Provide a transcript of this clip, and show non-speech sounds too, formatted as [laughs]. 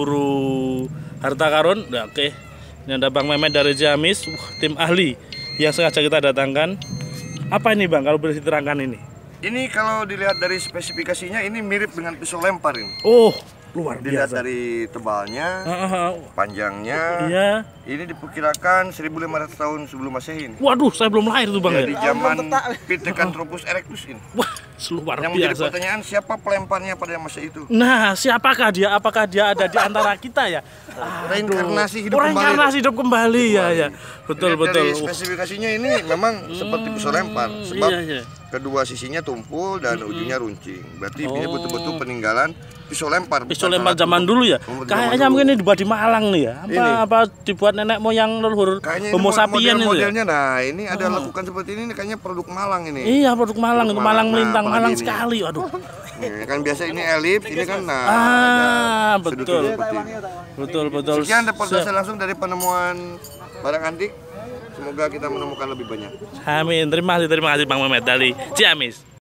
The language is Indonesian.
Guru Harta Karun, nah, oke. Okay. Ini ada Bang Mehmet dari Jamis, uh, tim ahli yang sengaja kita datangkan. Apa ini Bang kalau boleh diterangkan ini? Ini kalau dilihat dari spesifikasinya ini mirip dengan pisau lempar ini. Oh, luar Dilihat dari tebalnya, uh, uh. panjangnya. Iya. Ini diperkirakan 1500 tahun sebelum Masehi ini. Waduh, saya belum lahir tuh Bang ya. ya. Di zaman Pithecanthropus erectus ini. Wah, luar Yang biasa. Yang menjadi pertanyaan siapa pelemparnya pada masa itu? Nah, siapakah dia? Apakah dia ada di antara kita ya? [laughs] Reinkarnasi hidup kembali. Reinkarnasi hidup kembali, ya ya. Betul betul. Dari uh. spesifikasinya ini memang seperti hmm, pusat lempar sebab iya, iya kedua sisinya tumpul dan mm -hmm. ujungnya runcing. Berarti oh. ini betul-betul peninggalan pisau lempar. Pisau lempar zaman dulu ya. Kayaknya mungkin ini dibuat di Malang nih ya. Apa ini. apa dibuat nenek moyang leluhur Homo sapien model, ya? modelnya. Ya? Nah, ini ada oh. lakukan seperti ini kayaknya produk Malang ini. Iya, produk Malang, produk Malang, Malang melintang, nah, Malang sekali. Aduh. [laughs] Ya, kan biasa ini elips, ini kan nah. Ah, betul. Iya, betul, betul. Sekian reportase langsung dari penemuan barang antik. Semoga kita menemukan lebih banyak. Amin. Terima kasih, terima kasih Bang Mehmet Dali. Ciamis.